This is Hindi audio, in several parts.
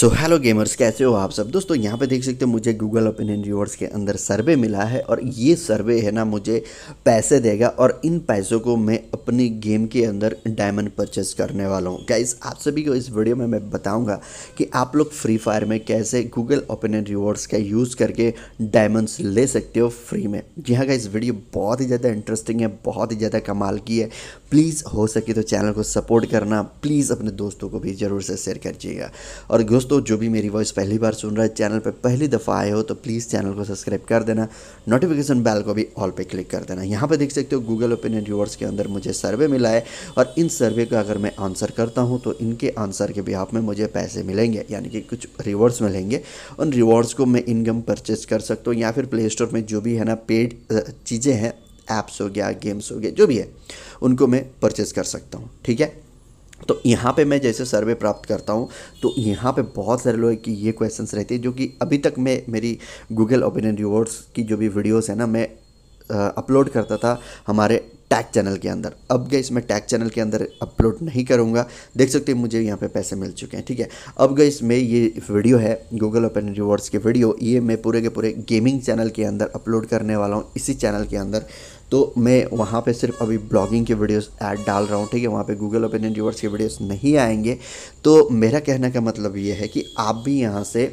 सो हेलो गेमर्स कैसे हो आप सब दोस्तों यहाँ पे देख सकते हो मुझे गूगल ओपिनियन रिवॉर्ड्स के अंदर सर्वे मिला है और ये सर्वे है ना मुझे पैसे देगा और इन पैसों को मैं अपनी गेम के अंदर डायमंड परचेस करने वाला हूँ क्या आप सभी को इस वीडियो में मैं बताऊँगा कि आप लोग फ्री फायर में कैसे गूगल ओपिनियन रिवॉर्ड्स का यूज़ करके डायमंड्स ले सकते हो फ्री में जी हाँ इस वीडियो बहुत ही ज़्यादा इंटरेस्टिंग है बहुत ही ज़्यादा कमाल की है प्लीज़ हो सके तो चैनल को सपोर्ट करना प्लीज़ अपने दोस्तों को भी ज़रूर से शेयर करिएगा और दोस्तों जो भी मेरी वॉइस पहली बार सुन रहा है चैनल पर पहली दफ़ा आए हो तो प्लीज़ चैनल को सब्सक्राइब कर देना नोटिफिकेशन बेल को भी ऑल पे क्लिक कर देना यहाँ पे देख सकते हो गूगल ओपिनियन रिवॉर्ड्स के अंदर मुझे सर्वे मिला है और इन सर्वे का अगर मैं आंसर करता हूँ तो इनके आंसर के आप में मुझे पैसे मिलेंगे यानी कि कुछ रिवॉर्ड्स मिलेंगे उन रिवॉर्ड्स को मैं इनकम परचेज कर सकता हूँ या फिर प्ले स्टोर में जो भी है ना पेड चीज़ें हैं ऐप्स हो गया गेम्स हो गया जो भी है उनको मैं परचेज़ कर सकता हूँ ठीक है तो यहाँ पे मैं जैसे सर्वे प्राप्त करता हूँ तो यहाँ पे बहुत सारे लोग की ये क्वेश्चंस रहती है जो कि अभी तक मैं मेरी गूगल ओपिनियन रिवॉर्ड्स की जो भी वीडियोस है ना मैं अपलोड करता था हमारे टैग चैनल के अंदर अब गई मैं टैग चैनल के अंदर अपलोड नहीं करूँगा देख सकते मुझे यहाँ पे पैसे मिल चुके हैं ठीक है अब गई मैं ये वीडियो है गूगल ओपन रिवॉर्ड्स के वीडियो ये मैं पूरे के पूरे गेमिंग चैनल के अंदर अपलोड करने वाला हूँ इसी चैनल के अंदर तो मैं वहाँ पे सिर्फ अभी ब्लॉगिंग के वीडियोस ऐड डाल रहा हूँ ठीक है वहाँ पे गूगल ओपिनियन व्यूवर्स के वीडियोस नहीं आएंगे तो मेरा कहने का मतलब ये है कि आप भी यहाँ से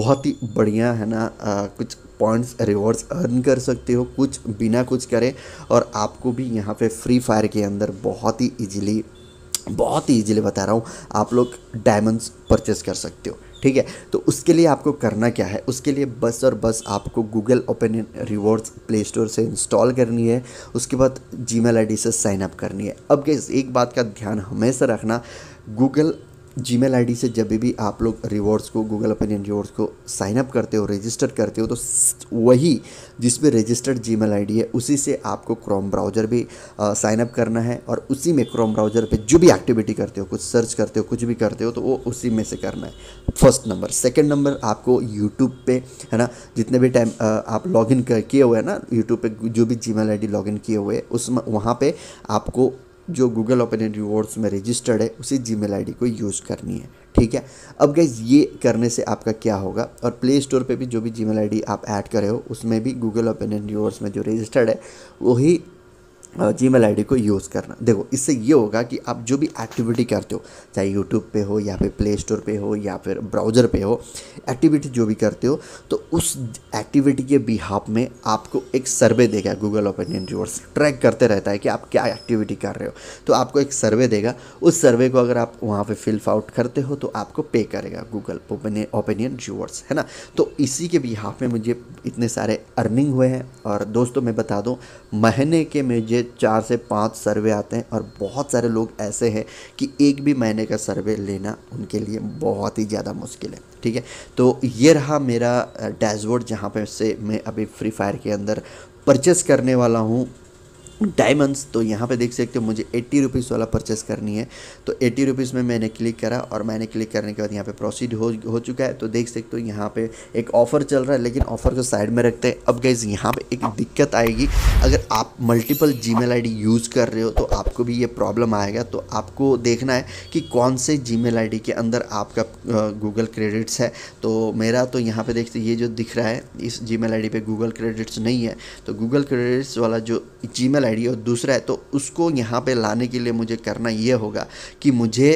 बहुत ही बढ़िया है ना आ, कुछ पॉइंट्स रिवॉर्ड्स अर्न कर सकते हो कुछ बिना कुछ करें और आपको भी यहाँ पे फ्री फायर के अंदर बहुत ही इजीली बहुत ईजिली बता रहा हूँ आप लोग डायमंड्स परचेस कर सकते हो ठीक है तो उसके लिए आपको करना क्या है उसके लिए बस और बस आपको Google open rewards play store से इंस्टॉल करनी है उसके बाद जी मेल से साइन अप करनी है अब गैस एक बात का ध्यान हमेशा रखना गूगल जी मेल से जब भी आप लोग रिवॉर्ड्स को गूगल अपन रिवॉर्ड्स को साइन अप करते हो रजिस्टर करते हो तो वही जिस पे रजिस्टर्ड जी मेल है उसी से आपको क्रोम ब्राउज़र भी साइन अप करना है और उसी में क्रोम ब्राउज़र पे जो भी एक्टिविटी करते हो कुछ सर्च करते हो कुछ भी करते हो तो वो उसी में से करना है फर्स्ट नंबर सेकेंड नंबर आपको यूट्यूब पर है ना जितने भी टाइम आप लॉग इन किए हुए हैं ना यूट्यूब पर जो भी जी मेल आई लॉग इन किए हुए उसमें वहाँ पर आपको जो गूगल ओपन एंड रिवॉर्ड्स में रजिस्टर्ड है उसी जी मेल को यूज़ करनी है ठीक है अब गैस ये करने से आपका क्या होगा और प्ले स्टोर पे भी जो भी जी मेल आप ऐड करे हो उसमें भी गूगल ओपन एंड रिवॉर्ड्स में जो रजिस्टर्ड है वही जी मेल आई को यूज़ करना देखो इससे ये होगा कि आप जो भी एक्टिविटी करते हो चाहे यूट्यूब पे हो या फिर प्ले स्टोर पे हो या फिर ब्राउज़र पे हो एक्टिविटी जो भी करते हो तो उस एक्टिविटी के बिहाफ में आपको एक सर्वे देगा गूगल ओपिनियन रिवर्स ट्रैक करते रहता है कि आप क्या एक्टिविटी कर रहे हो तो आपको एक सर्वे देगा उस सर्वे को अगर आप वहाँ पर फिल्फ आउट करते हो तो आपको पे करेगा गूगल ओपिनियन रिवर्स है ना तो इसी के बिहाफ में मुझे इतने सारे अर्निंग हुए हैं और दोस्तों मैं बता दूँ महीने के मुझे चार से पांच सर्वे आते हैं और बहुत सारे लोग ऐसे हैं कि एक भी महीने का सर्वे लेना उनके लिए बहुत ही ज़्यादा मुश्किल है ठीक है तो ये रहा मेरा डैशबोर्ड जहाँ पर से मैं अभी फ्री फायर के अंदर परचेस करने वाला हूँ डायमंड्स तो यहाँ पे देख सकते हो मुझे एट्टी रुपीज़ वाला परचेस करनी है तो एट्टी रुपीज़ में मैंने क्लिक करा और मैंने क्लिक करने के बाद यहाँ पे प्रोसीड हो हो चुका है तो देख सकते हो यहाँ पे एक ऑफ़र चल रहा है लेकिन ऑफ़र को साइड में रखते हैं अब गैज़ यहाँ पे एक दिक्कत आएगी अगर आप मल्टीपल जी मेल यूज़ कर रहे हो तो आपको भी ये प्रॉब्लम आएगा तो आपको देखना है कि कौन से जी मेल के अंदर आपका गूगल क्रेडिट्स है तो मेरा तो यहाँ पर देखते ये जो दिख रहा है इस जी मेल आई गूगल क्रेडिट्स नहीं है तो गूगल क्रेडिट्स वाला जो जी मेल आई और दूसरा है तो उसको यहाँ पर लाने के लिए मुझे करना ये होगा कि मुझे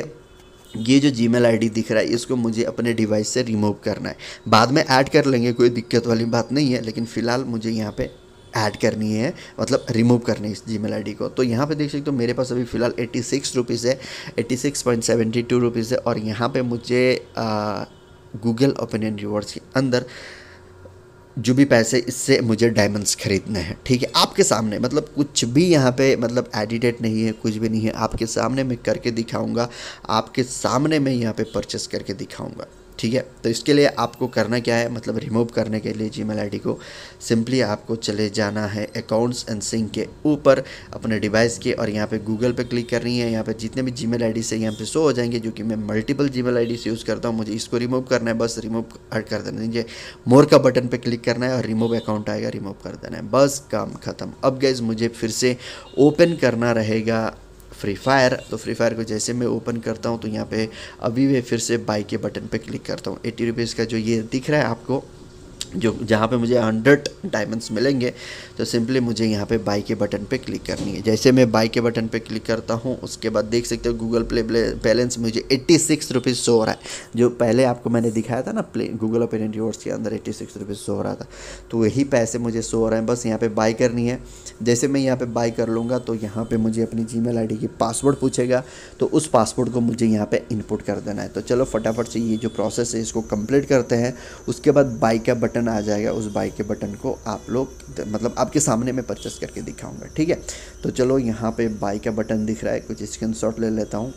ये जो जी मेल दिख रहा है इसको मुझे अपने डिवाइस से रिमूव करना है बाद में ऐड कर लेंगे कोई दिक्कत वाली बात नहीं है लेकिन फ़िलहाल मुझे यहाँ पे ऐड करनी है मतलब रिमूव करनी है इस जी मेल को तो यहाँ पे देख सकते हो तो मेरे पास अभी फ़िलहाल 86 सिक्स रुपीज़ है eighty six point seventy two rupees है और यहाँ पर मुझे गूगल ओपिनियन रिवॉर्ड्स के अंदर जो भी पैसे इससे मुझे डायमंड्स ख़रीदने हैं ठीक है आपके सामने मतलब कुछ भी यहाँ पे मतलब एडिटेड नहीं है कुछ भी नहीं है आपके सामने मैं करके दिखाऊंगा आपके सामने मैं यहाँ पे परचेस करके दिखाऊंगा ठीक है तो इसके लिए आपको करना क्या है मतलब रिमूव करने के लिए जीमेल आईडी को सिंपली आपको चले जाना है अकाउंट्स एंड सिंक के ऊपर अपने डिवाइस के और यहाँ पे गूगल पे क्लिक करनी है यहाँ पे जितने भी जीमेल आईडी से यहाँ पे शो हो जाएंगे जो कि मैं मल्टीपल जीमेल आईडी से यूज़ करता हूँ मुझे इसको रिमूव करना है बस रिमूव हट कर देना है मोर का बटन पर क्लिक करना है और रिमूव अकाउंट आएगा रिमूव कर देना है बस काम ख़त्म अब गैज़ मुझे फिर से ओपन करना रहेगा फ्री फायर तो फ्री फायर को जैसे मैं ओपन करता हूँ तो यहाँ पे अभी मैं फिर से बाई के बटन पे क्लिक करता हूँ एट्टी रुपीज़ का जो ये दिख रहा है आपको जो जहाँ पे मुझे हंड्रेड डायमंड्स मिलेंगे तो सिंपली मुझे यहाँ पे बाई के बटन पे क्लिक करनी है जैसे मैं बाई के बटन पे क्लिक करता हूँ उसके बाद देख सकते हो गूगल प्ले बैलेंस मुझे एट्टी सिक्स रुपीज़ सो रहा है जो पहले आपको मैंने दिखाया था ना प्ले गूगल ओपन इंडियोर्स के अंदर एट्टी सिक्स रुपीज़ सो रहा था तो यही पैसे मुझे शो हो रहे हैं बस यहाँ पर बाई करनी है जैसे मैं यहाँ पर बाई कर लूँगा तो यहाँ पर मुझे अपनी जी मेल की पासवर्ड पूछेगा तो उस पासवर्ड को मुझे यहाँ पर इनपुट कर देना है तो चलो फटाफट से ये जो प्रोसेस है इसको कम्प्लीट करते हैं उसके बाद बाई का बटन बटन आ जाएगा उस बाइक के बटन को आप लोग मतलब आपके सामने मैं परचेस करके दिखाऊंगा ठीक है तो चलो यहाँ पे बाइक का बटन दिख रहा है कुछ स्क्रीन ले लेता हूँ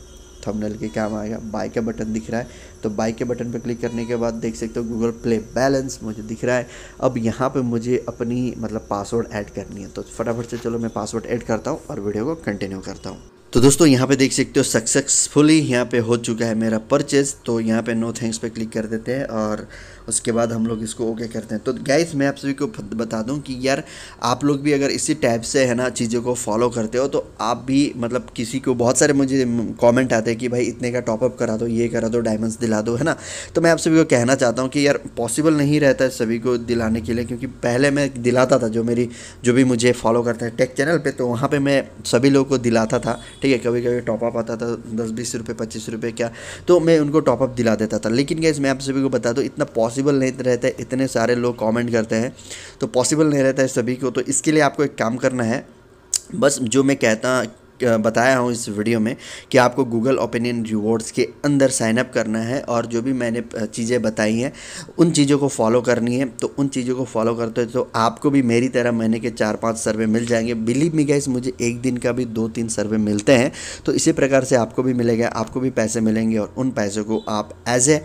थंबनेल के काम आएगा बाइक का बटन दिख रहा है तो बाइक के बटन पर क्लिक करने के बाद देख सकते हो गूगल प्ले बैलेंस मुझे दिख रहा है अब यहाँ पे मुझे अपनी मतलब पासवर्ड ऐड करनी है तो फटाफट से चलो मैं पासवर्ड ऐड करता हूँ और वीडियो को कंटिन्यू करता हूँ तो दोस्तों यहाँ पे देख सकते हो सक्सेसफुली यहाँ पे हो चुका है मेरा परचेज़ तो यहाँ पे नो थैंक्स पे क्लिक कर देते हैं और उसके बाद हम लोग इसको ओके करते हैं तो गैस मैं आप सभी को बता दूँ कि यार आप लोग भी अगर इसी टाइप से है ना चीज़ों को फॉलो करते हो तो आप भी मतलब किसी को बहुत सारे मुझे कॉमेंट आते हैं कि भाई इतने का टॉपअप करा दो ये करा दो डायमंड्स दिला दो है ना तो मैं आप सभी को कहना चाहता हूँ कि यार पॉसिबल नहीं रहता है सभी को दिलाने के लिए क्योंकि पहले मैं दिलाता था जो मेरी जो भी मुझे फॉलो करते हैं टेक चैनल पे तो वहाँ पे मैं सभी लोगों को दिलाता था ठीक है कभी कभी टॉपअप आता था दस बीस रुपये पच्चीस रुपये क्या तो मैं उनको टॉपअप दिला देता था लेकिन गैस मैं आप सभी को बता दूँ इतना पॉसिबल पॉसिबल नहीं रहता है इतने सारे लोग कमेंट करते हैं तो पॉसिबल नहीं रहता है सभी को तो इसके लिए आपको एक काम करना है बस जो मैं कहता बताया हूँ इस वीडियो में कि आपको गूगल ओपिनियन रिवॉर्ड्स के अंदर साइनअप करना है और जो भी मैंने चीज़ें बताई हैं उन चीज़ों को फॉलो करनी है तो उन चीज़ों को फॉलो करते हो तो आपको भी मेरी तरह महीने के चार पांच सर्वे मिल जाएंगे बिलीव मी गाइस मुझे एक दिन का भी दो तीन सर्वे मिलते हैं तो इसी प्रकार से आपको भी मिलेगा आपको भी पैसे मिलेंगे और उन पैसों को आप एज ए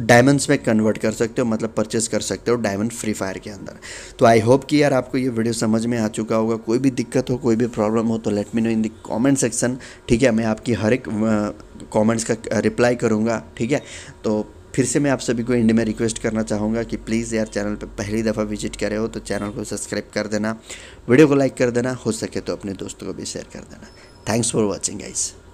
डायमंड्स में कन्वर्ट कर सकते हो मतलब परचेस कर सकते हो डायमंड फ्री फायर के अंदर तो आई होप कि यार आपको ये वीडियो समझ में आ चुका होगा कोई भी दिक्कत हो कोई भी प्रॉब्लम हो तो let me know in the comment section ठीक है मैं आपकी हर एक कमेंट्स का रिप्लाई करूँगा ठीक है तो फिर से मैं आप सभी को इंड में रिक्वेस्ट करना चाहूँगा कि प्लीज़ यार चैनल पर पहली दफ़ा विजिट करे हो तो चैनल को सब्सक्राइब कर देना वीडियो को लाइक कर देना हो सके तो अपने दोस्तों को भी शेयर कर देना थैंक्स फॉर वॉचिंग गाइज़